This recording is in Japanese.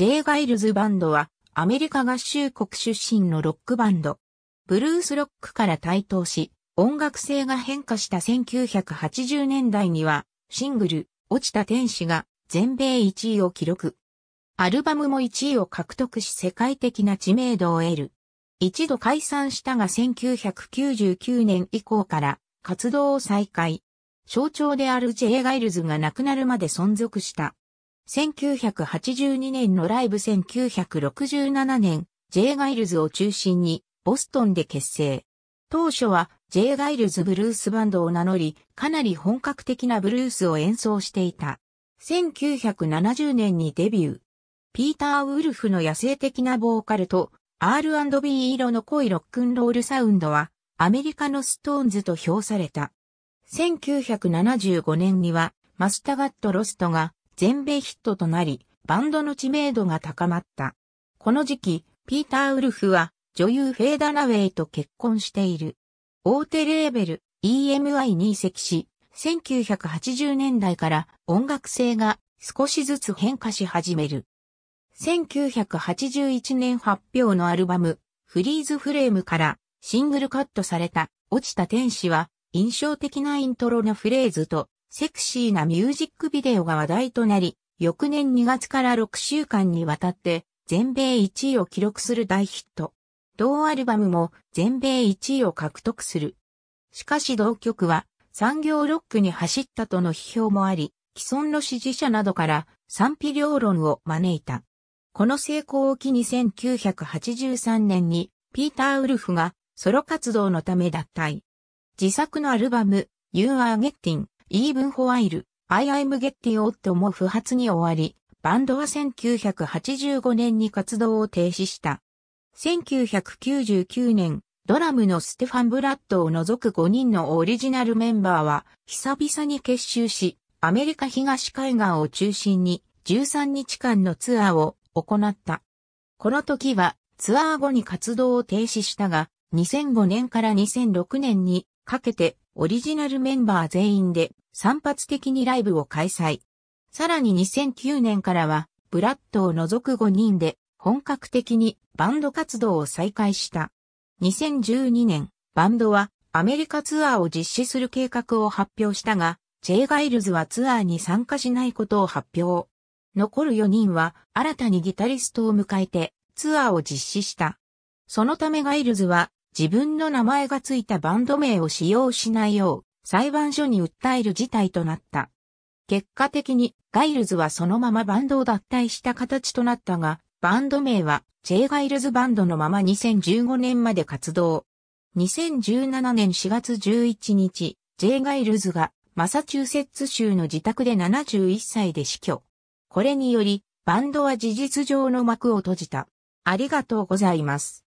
J. ガイルズバンドはアメリカ合衆国出身のロックバンド。ブルースロックから台頭し、音楽性が変化した1980年代には、シングル、落ちた天使が全米1位を記録。アルバムも1位を獲得し世界的な知名度を得る。一度解散したが1999年以降から活動を再開。象徴である J. ガイルズが亡くなるまで存続した。1982年のライブ1967年、J. ガイルズを中心に、ボストンで結成。当初は J. ガイルズブルースバンドを名乗り、かなり本格的なブルースを演奏していた。1970年にデビュー。ピーター・ウルフの野生的なボーカルと R&B 色の濃いロックンロールサウンドはアメリカのストーンズと評された。1975年にはマスタガット・ロストが全米ヒットとなり、バンドの知名度が高まった。この時期、ピーター・ウルフは女優フェーダ・ナウェイと結婚している。大手レーベル EMI に移籍し、1980年代から音楽性が少しずつ変化し始める。1981年発表のアルバム、フリーズフレームからシングルカットされた落ちた天使は印象的なイントロのフレーズとセクシーなミュージックビデオが話題となり、翌年2月から6週間にわたって全米1位を記録する大ヒット。同アルバムも全米1位を獲得する。しかし同曲は産業ロックに走ったとの批評もあり、既存の支持者などから賛否両論を招いた。この成功を機に1983年にピーター・ウルフがソロ活動のため脱退。自作のアルバム You Are Getting イーブンホワイル、I イ m g e t t ティ g o l も不発に終わり、バンドは1985年に活動を停止した。1999年、ドラムのステファン・ブラッドを除く5人のオリジナルメンバーは、久々に結集し、アメリカ東海岸を中心に13日間のツアーを行った。この時はツアー後に活動を停止したが、2005年から2006年にかけてオリジナルメンバー全員で散発的にライブを開催。さらに2009年からは、ブラッドを除く5人で本格的にバンド活動を再開した。2012年、バンドはアメリカツアーを実施する計画を発表したが、ジェイ・ガイルズはツアーに参加しないことを発表。残る4人は新たにギタリストを迎えてツアーを実施した。そのためガイルズは自分の名前がついたバンド名を使用しないよう裁判所に訴える事態となった。結果的にガイルズはそのままバンドを脱退した形となったが、バンド名は J ガイルズバンドのまま2015年まで活動。2017年4月11日、J ガイルズがマサチューセッツ州の自宅で71歳で死去。これにより、バンドは事実上の幕を閉じた。ありがとうございます。